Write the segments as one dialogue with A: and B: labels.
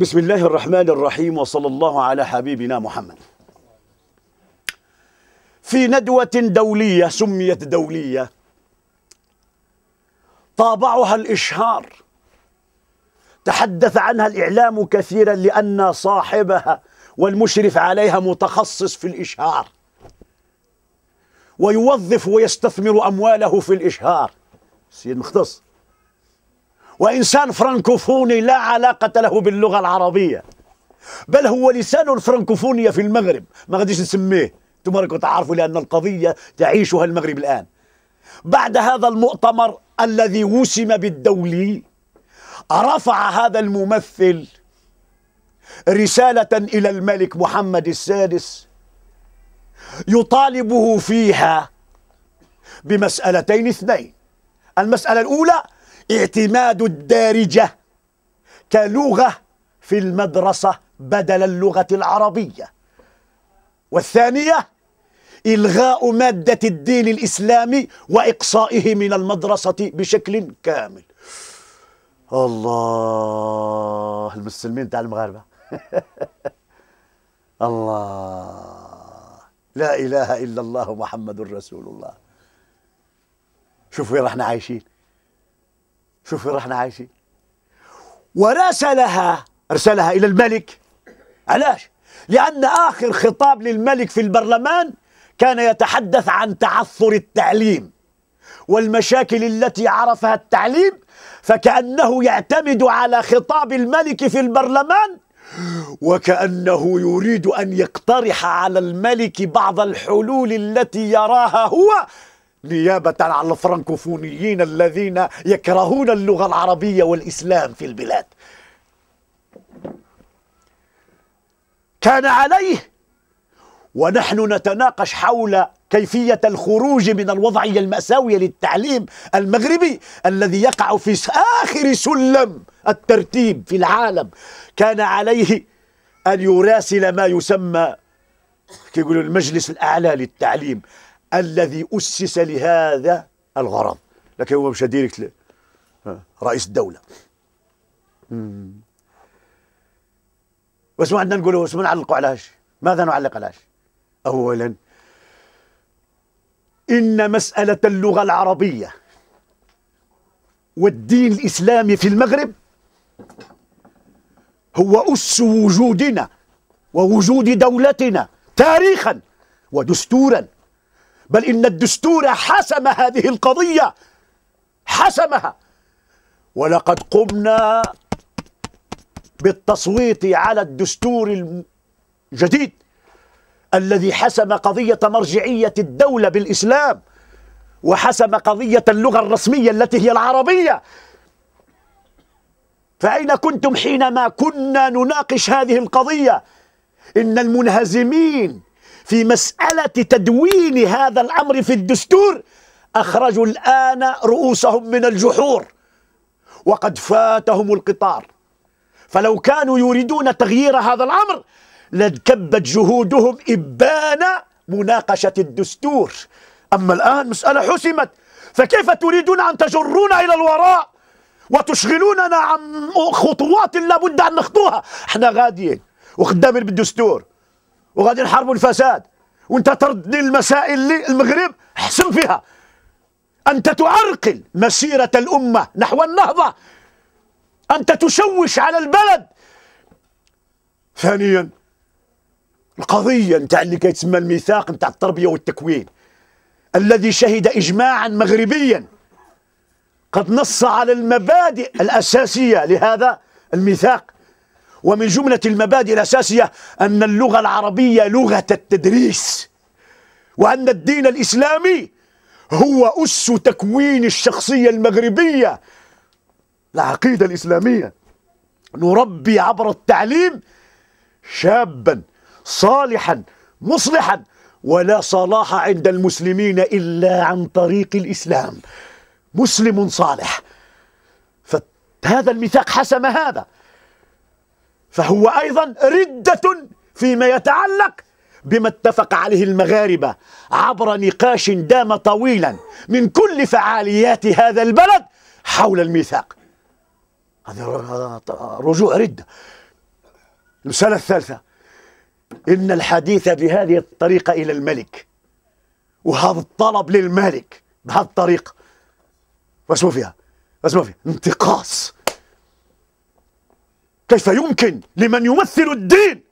A: بسم الله الرحمن الرحيم وصلى الله على حبيبنا محمد في ندوة دولية سميت دولية طابعها الإشهار تحدث عنها الإعلام كثيرا لأن صاحبها والمشرف عليها متخصص في الإشهار ويوظف ويستثمر أمواله في الإشهار سيد مختص وإنسان فرنكوفوني لا علاقة له باللغة العربية بل هو لسان الفرنكوفونية في المغرب ما غاديش نسميه انتم راكم تعرفوا لأن القضية تعيشها المغرب الآن بعد هذا المؤتمر الذي وسم بالدولي رفع هذا الممثل رسالة إلى الملك محمد السادس يطالبه فيها بمسألتين اثنين المسألة الأولى اعتماد الدارجة كلغة في المدرسة بدل اللغة العربية والثانية إلغاء مادة الدين الإسلامي وإقصائه من المدرسة بشكل كامل الله المسلمين تاع المغاربة الله لا إله إلا الله محمد رسول الله شوفوا وين رحنا عايشين شوف وين رحنا عايشين ورسلها أرسلها إلى الملك علاش؟ لأن آخر خطاب للملك في البرلمان كان يتحدث عن تعثر التعليم والمشاكل التي عرفها التعليم فكأنه يعتمد على خطاب الملك في البرلمان وكأنه يريد أن يقترح على الملك بعض الحلول التي يراها هو نيابة عن الفرنكوفونيين الذين يكرهون اللغة العربية والإسلام في البلاد كان عليه ونحن نتناقش حول كيفية الخروج من الوضعية المأساوية للتعليم المغربي الذي يقع في آخر سلم الترتيب في العالم كان عليه أن يراسل ما يسمى كيقولوا المجلس الأعلى للتعليم الذي أسس لهذا الغرض لكن هو مش ديريكت رئيس الدولة واش عندنا نقولوا واش نعلقوا على علاش ماذا نعلق على علاش أولا إن مسألة اللغة العربية والدين الإسلامي في المغرب هو أس وجودنا ووجود دولتنا تاريخا ودستورا بل إن الدستور حسم هذه القضية حسمها ولقد قمنا بالتصويت على الدستور الجديد الذي حسم قضية مرجعية الدولة بالإسلام وحسم قضية اللغة الرسمية التي هي العربية فأين كنتم حينما كنا نناقش هذه القضية إن المنهزمين في مسألة تدوين هذا الأمر في الدستور أخرجوا الآن رؤوسهم من الجحور وقد فاتهم القطار فلو كانوا يريدون تغيير هذا الأمر لكبت جهودهم إبان مناقشة الدستور أما الآن مسألة حسمت فكيف تريدون أن تجرونا إلى الوراء وتشغلوننا عن خطوات لابد أن نخطوها احنا غاديين وخدامين بالدستور وغادي نحاربوا الفساد وانت ترد المسائل اللي المغرب حسم فيها انت تعرقل مسيره الامه نحو النهضه انت تشوش على البلد ثانيا القضيه نتاع اللي كيتسمى الميثاق نتاع التربيه والتكوين الذي شهد اجماعا مغربيا قد نص على المبادئ الاساسيه لهذا الميثاق ومن جملة المبادئ الأساسية أن اللغة العربية لغة التدريس وأن الدين الإسلامي هو أس تكوين الشخصية المغربية العقيدة الإسلامية نربي عبر التعليم شابا صالحا مصلحا ولا صلاح عند المسلمين إلا عن طريق الإسلام مسلم صالح فهذا الميثاق حسم هذا فهو أيضا ردة فيما يتعلق بما اتفق عليه المغاربة عبر نقاش دام طويلا من كل فعاليات هذا البلد حول الميثاق هذا رجوع ردة المسألة الثالثة إن الحديث بهذه الطريقة إلى الملك وهذا الطلب للملك بهذه الطريقة واسمه فيها واسمه فيها انتقاص كيف يمكن لمن يمثل الدين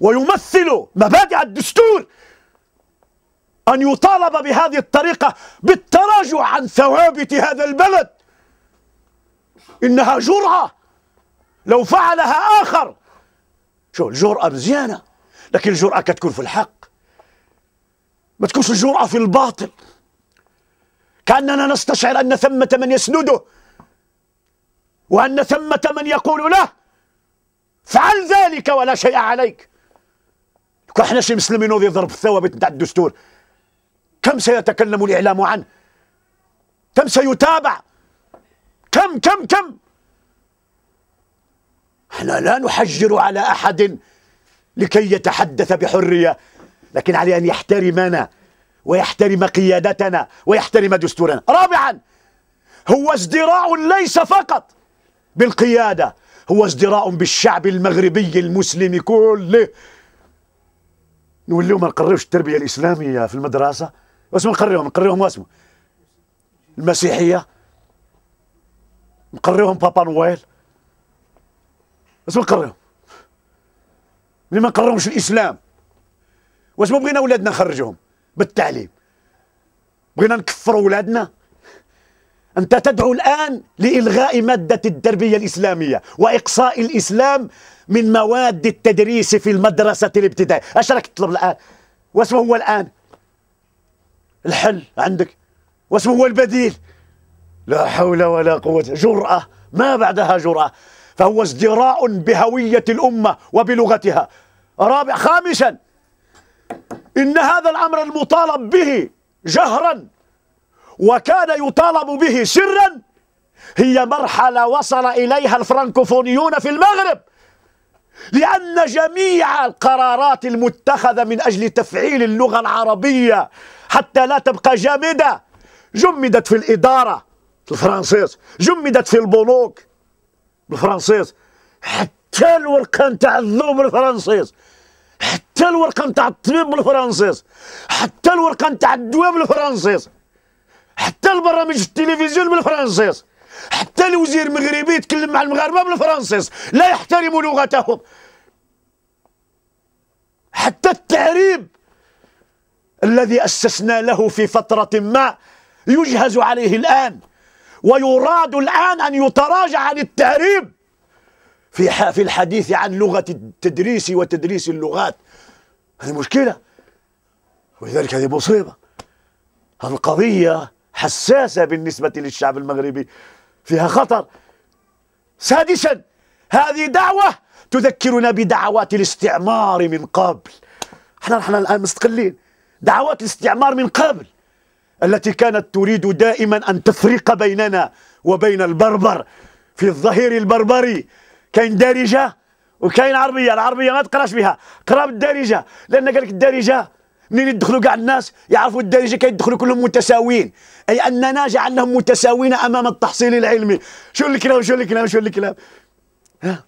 A: ويمثل مبادئ الدستور أن يطالب بهذه الطريقة بالتراجع عن ثوابت هذا البلد إنها جرأة لو فعلها آخر شو الجرأة مزيانة لكن الجرأة كتكون في الحق ما تكونش الجرأة في الباطل كأننا نستشعر أن ثمة من يسنده وأن ثمة من يقول له فعل ذلك ولا شيء عليك احنا شي مسلمين وذي ضرب الثوابت نتاع الدستور كم سيتكلم الإعلام عنه كم سيتابع كم كم كم احنا لا نحجر على أحد لكي يتحدث بحرية لكن عليه أن يحترمنا ويحترم قيادتنا ويحترم دستورنا رابعا هو ازدراع ليس فقط بالقيادة هو ازدراء بالشعب المغربي المسلم كله نقول لهم ما نقريوش التربية الإسلامية في المدرسة واسمو نقريهم نقريهم واسمو المسيحية نقريهم بابا نويل اسمو نقريهم ملي ما نقريهمش الإسلام واش ما بغينا ولادنا نخرجهم بالتعليم بغينا نكفروا ولادنا أنت تدعو الآن لإلغاء مادة التربية الإسلامية وإقصاء الإسلام من مواد التدريس في المدرسة الابتدائية أش راك تطلب الآن واسمه هو الآن الحل عندك واسمه هو البديل لا حول ولا قوة جرأة ما بعدها جرأة فهو ازدراء بهوية الأمة وبلغتها رابع خامسا إن هذا الأمر المطالب به جهرا وكان يطالب به سرا هي مرحلة وصل إليها الفرنكوفونيون في المغرب لأن جميع القرارات المتخذة من أجل تفعيل اللغة العربية حتى لا تبقى جامدة جمدت في الإدارة الفرنسيس جمدت في البنوك الفرنسيس حتى الورقة نتاع الذوب الفرنسيس حتى الورقة نتاع الطبيب الفرنسيس حتى الورقة نتاع الدواء الفرنسيس حتى البرامج التلفزيون بالفرنسيس حتى الوزير المغربي يتكلم مع المغاربه بالفرنسيس لا يحترم لغتهم حتى التعريب الذي اسسنا له في فتره ما يجهز عليه الان ويراد الان ان يتراجع عن التعريب في في الحديث عن لغه التدريس وتدريس اللغات هذه مشكله ولذلك هذه مصيبه القضيه حساسة بالنسبة للشعب المغربي فيها خطر سادسا هذه دعوة تذكرنا بدعوات الاستعمار من قبل احنا احنا الآن مستقلين دعوات الاستعمار من قبل التي كانت تريد دائما أن تفرق بيننا وبين البربر في الظهير البربري كاين دارجة وكاين عربية العربية ما تقراش بها قرا بالدارجة لأن قالك الدارجة منين يدخلوا كاع الناس يعرفوا الدارجه كيدخلوا كلهم متساويين اي اننا جعلناهم متساوين امام التحصيل العلمي شو الكلام شو الكلام شو الكلام ها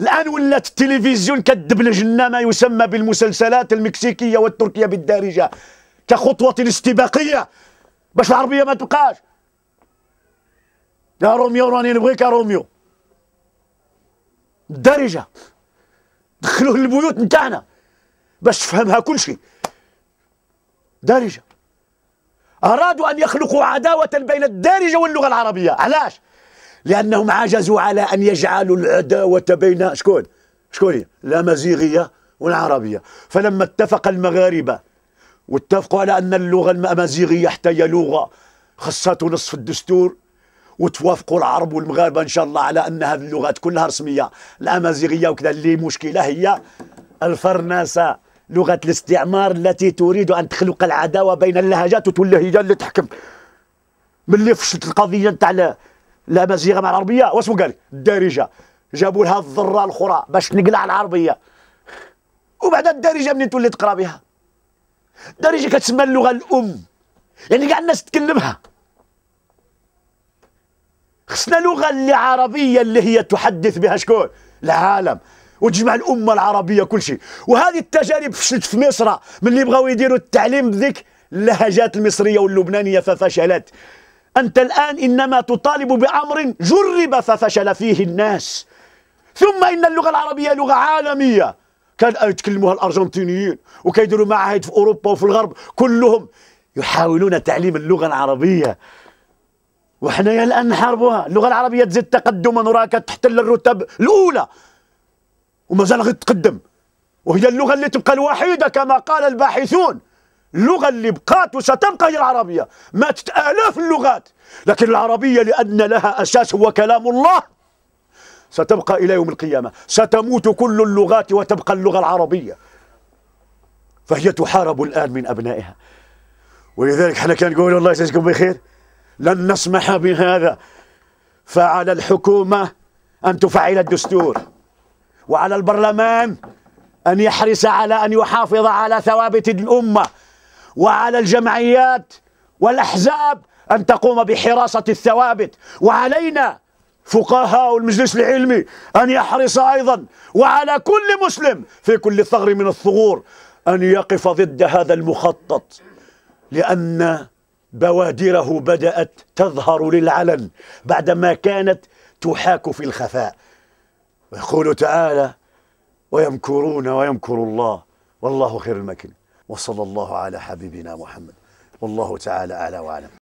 A: الان ولات التلفزيون كدبلج لنا ما يسمى بالمسلسلات المكسيكيه والتركيه بالدارجه كخطوه استباقيه باش العربيه ما تبقاش يا روميو راني نبغيك يا روميو الدارجه دخلوه للبيوت نتاعنا باش تفهمها كل شيء دارجة أرادوا أن يخلقوا عداوة بين الدارجة واللغة العربية علاش؟ لأنهم عجزوا على أن يجعلوا العداوة بين شكون؟ شكون هي؟ الأمازيغية والعربية فلما اتفق المغاربة واتفقوا على أن اللغة الأمازيغية حتى هي لغة خصاته نصف الدستور وتوافقوا العرب والمغاربه ان شاء الله على ان هذه اللغات كلها رسميه الامازيغيه وكذا اللي مشكله هي الفرنسه لغة الاستعمار التي تريد أن تخلق العداوة بين اللهجات وتولي هي اللي تحكم ملي فشلت القضية نتاع لا مزيغة مع العربية واسمو قال الدارجة جابوا لها الذرة الأخرى باش تنقلع العربية وبعد الدارجة منين تولي تقرا بها الدارجة كتسمى اللغة الأم يعني كاع الناس تكلمها خصنا لغة اللي عربية اللي هي تحدث بها شكون العالم وتجمع الامه العربيه كل شيء وهذه التجارب فشلت في مصر ملي بغاو يديروا التعليم بذيك اللهجات المصريه واللبنانيه ففشلت انت الان انما تطالب بامر جرب ففشل فيه الناس ثم ان اللغه العربيه لغه عالميه كان آه، يتكلموها الارجنتينيين وكيديروا معاهد في اوروبا وفي الغرب كلهم يحاولون تعليم اللغه العربيه وحنايا الان نحاربوها اللغه العربيه تزيد تقدما وراك تحتل الرتب الاولى وما زال غيتقدم وهي اللغه اللي تبقى الوحيده كما قال الباحثون اللغه اللي بقات وستبقى هي العربيه ماتت الاف اللغات لكن العربيه لان لها اساس هو كلام الله ستبقى الى يوم القيامه ستموت كل اللغات وتبقى اللغه العربيه فهي تحارب الان من ابنائها ولذلك احنا نقول الله يجزيكم بخير لن نسمح بهذا فعلى الحكومه ان تفعل الدستور وعلى البرلمان أن يحرص على أن يحافظ على ثوابت الأمة وعلى الجمعيات والأحزاب أن تقوم بحراسة الثوابت وعلينا فقهاء المجلس العلمي أن يحرص أيضا وعلى كل مسلم في كل ثغر من الثغور أن يقف ضد هذا المخطط لأن بوادره بدأت تظهر للعلن بعدما كانت تحاك في الخفاء ويقول تعالى ويمكرون ويمكر الله والله خير المكر وصلى الله على حبيبنا محمد والله تعالى أعلى وأعلم